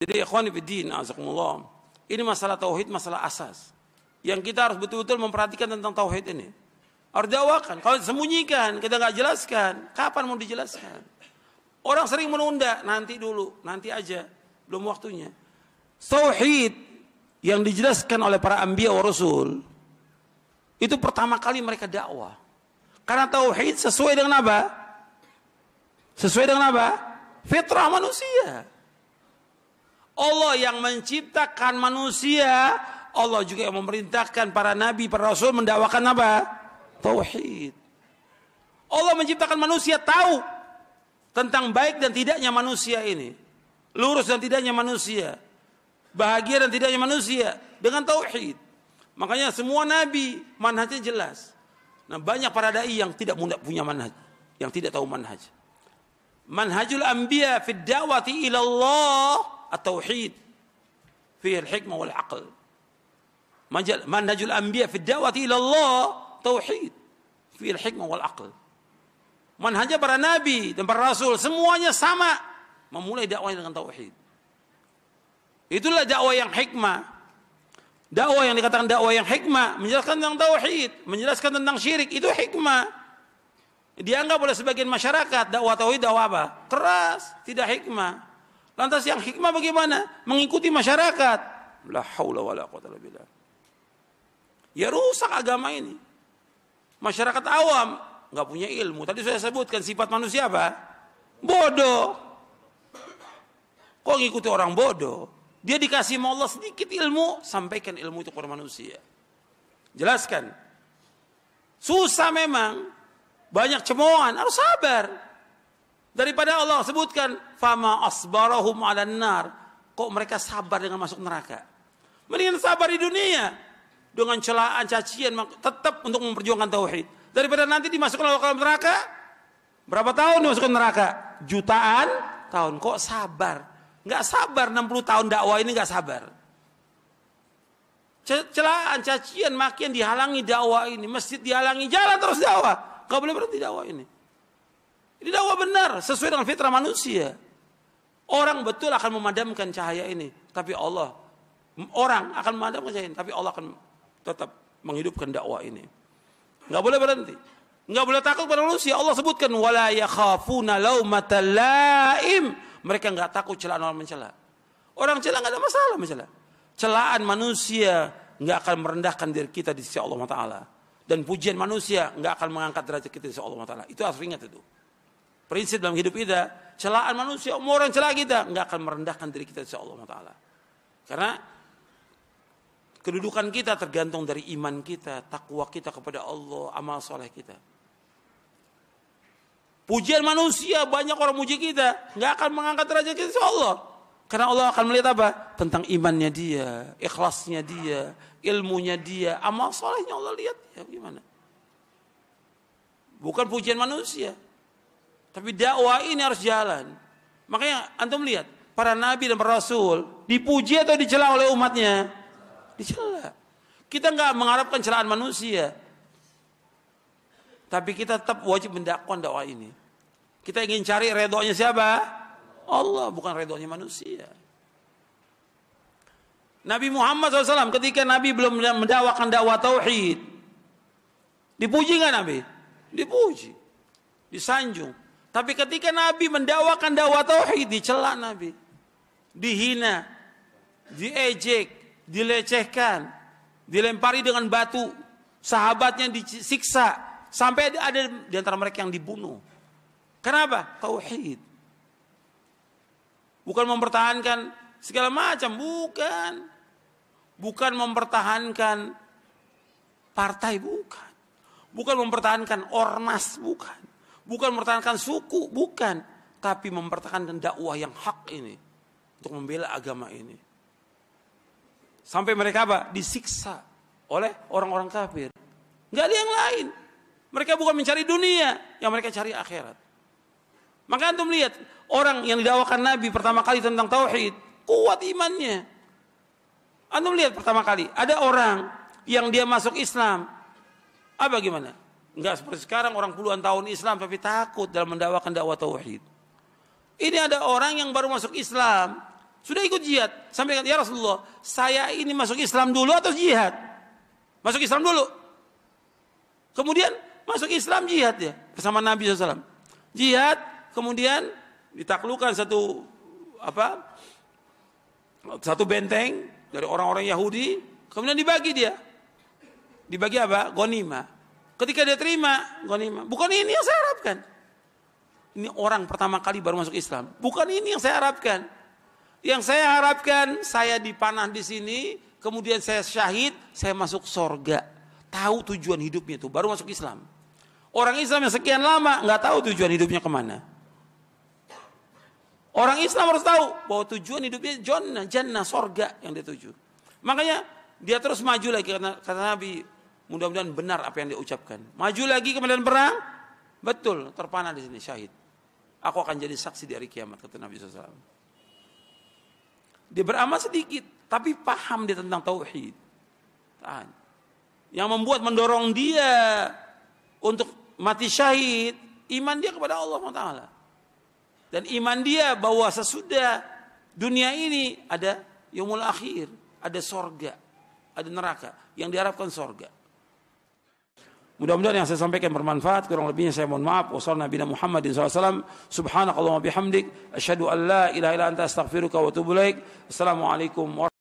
Jadi ikhwan fiddin azakumullah. Ini masalah tauhid, masalah asas. Yang kita harus betul-betul memperhatikan tentang tauhid ini. Harus dakwakan. Kalau sembunyikan, kita nggak jelaskan, kapan mau dijelaskan? Orang sering menunda, nanti dulu, nanti aja, belum waktunya. Tauhid yang dijelaskan oleh para anbiya wa rasul itu pertama kali mereka dakwah. Karena tauhid sesuai dengan apa? Sesuai dengan apa? Fitrah manusia. Allah yang menciptakan manusia, Allah juga yang memerintahkan para nabi, para rasul mendakwakan apa? Tauhid. Allah menciptakan manusia tahu tentang baik dan tidaknya manusia ini. Lurus dan tidaknya manusia. Bahagia dan tidaknya manusia dengan tauhid. Makanya semua nabi manhajnya jelas. Nah, banyak para dai yang tidak punya manhaj, yang tidak tahu manhaj. Manhajul anbiya fid da'wati ila التوحيد فيه الحكمة والعقل منهج الأنبياء في الدعوة إلى الله توحيد فيه الحكمة والعقل manhajnya para nabi dan para rasul semuanya sama memulai dakwah dengan tauhid. Itulah dakwah yang hikmah. Dakwah yang dikatakan dakwah yang hikmah menjelaskan tentang tauhid, menjelaskan tentang syirik itu hikmah. Dianggap oleh sebagian masyarakat dakwah tauhid dakwah apa? Keras, tidak hikmah. Lantas yang hikmah bagaimana? Mengikuti masyarakat. La haula wala quwata illa billah. Ya rusak agama ini. Masyarakat awam nggak punya ilmu. Tadi saya sebutkan sifat manusia apa? Bodoh. Kok ngikuti orang bodoh? Dia dikasih sama Allah sedikit ilmu, sampaikan ilmu itu kepada manusia. Jelaskan. Susah memang. Banyak cemoan. harus sabar. Daripada Allah sebutkan fama asbarahum ala nar. Kok mereka sabar dengan masuk neraka? Mendingan sabar di dunia dengan celaan cacian tetap untuk memperjuangkan tauhid. Daripada nanti dimasukkan ke neraka berapa tahun dimasukkan neraka? Jutaan tahun. Kok sabar? Nggak sabar 60 tahun dakwah ini nggak sabar. Celaan, cacian, makin dihalangi dakwah ini. Masjid dihalangi, jalan terus dakwah. Gak boleh berhenti dakwah ini. Ini dakwah benar sesuai dengan fitrah manusia. Orang betul akan memadamkan cahaya ini, tapi Allah orang akan memadamkan cahaya ini, tapi Allah akan tetap menghidupkan dakwah ini. Enggak boleh berhenti. Enggak boleh takut pada manusia. Allah sebutkan wala yakhafuna laumata laim. Mereka enggak takut celaan orang mencela. Orang celaan enggak ada masalah mencela. Celaan manusia enggak akan merendahkan diri kita di sisi Allah Taala. Dan pujian manusia enggak akan mengangkat derajat kita di sisi Allah Taala. Itu harus ingat itu prinsip dalam hidup kita, celaan manusia, umur orang celah kita, nggak akan merendahkan diri kita insya Allah Taala. Karena kedudukan kita tergantung dari iman kita, takwa kita kepada Allah, amal soleh kita. Pujian manusia banyak orang muji kita, nggak akan mengangkat derajat kita insya Allah. Karena Allah akan melihat apa? Tentang imannya dia, ikhlasnya dia, ilmunya dia, amal solehnya Allah lihat ya gimana. Bukan pujian manusia, tapi dakwah ini harus jalan. Makanya antum lihat para nabi dan para rasul dipuji atau dicela oleh umatnya? Dicela. Kita nggak mengharapkan celaan manusia. Tapi kita tetap wajib mendakwah dakwah ini. Kita ingin cari redonya siapa? Allah, bukan redonya manusia. Nabi Muhammad SAW ketika Nabi belum mendakwakan dakwah tauhid, dipuji nggak Nabi? Dipuji, disanjung. Tapi ketika Nabi mendawakan dakwah tauhid dicela Nabi, dihina, diejek, dilecehkan, dilempari dengan batu, sahabatnya disiksa, sampai ada di antara mereka yang dibunuh. Kenapa? Tauhid. Bukan mempertahankan segala macam, bukan. Bukan mempertahankan partai, bukan. Bukan mempertahankan ormas, bukan bukan mempertahankan suku, bukan, tapi mempertahankan dakwah yang hak ini untuk membela agama ini. Sampai mereka apa? Disiksa oleh orang-orang kafir. Enggak ada yang lain. Mereka bukan mencari dunia, yang mereka cari akhirat. Maka antum lihat orang yang didakwakan Nabi pertama kali tentang tauhid, kuat imannya. Antum lihat pertama kali ada orang yang dia masuk Islam, apa gimana? Enggak seperti sekarang orang puluhan tahun Islam tapi takut dalam mendakwakan dakwah tauhid. Ini ada orang yang baru masuk Islam, sudah ikut jihad. sampai Sampaikan, ya Rasulullah, saya ini masuk Islam dulu atau jihad? Masuk Islam dulu. Kemudian masuk Islam jihad ya, bersama Nabi SAW. Jihad, kemudian ditaklukkan satu apa satu benteng dari orang-orang Yahudi, kemudian dibagi dia. Dibagi apa? Gonima. Ketika dia terima bukan ini yang saya harapkan. Ini orang pertama kali baru masuk Islam. Bukan ini yang saya harapkan. Yang saya harapkan saya dipanah di sini, kemudian saya syahid, saya masuk sorga. Tahu tujuan hidupnya itu, baru masuk Islam. Orang Islam yang sekian lama nggak tahu tujuan hidupnya kemana. Orang Islam harus tahu bahwa tujuan hidupnya jannah, jannah, sorga yang dituju. Makanya dia terus maju lagi karena kata Nabi Mudah-mudahan benar apa yang dia ucapkan. Maju lagi kemudian perang, betul terpana di sini syahid. Aku akan jadi saksi dari kiamat kata Nabi SAW. Dia beramal sedikit, tapi paham dia tentang tauhid. Yang membuat mendorong dia untuk mati syahid, iman dia kepada Allah SWT. Dan iman dia bahwa sesudah dunia ini ada yomul akhir, ada sorga, ada neraka. Yang diharapkan sorga. Mudah-mudahan yang saya sampaikan bermanfaat. Kurang lebihnya saya mohon maaf. Wassalamu Nabi Muhammadin SAW. Subhanakallahumma bihamdik. Asyhadu an la ilaha illa anta astaghfiruka wa atubu Assalamualaikum warahmatullahi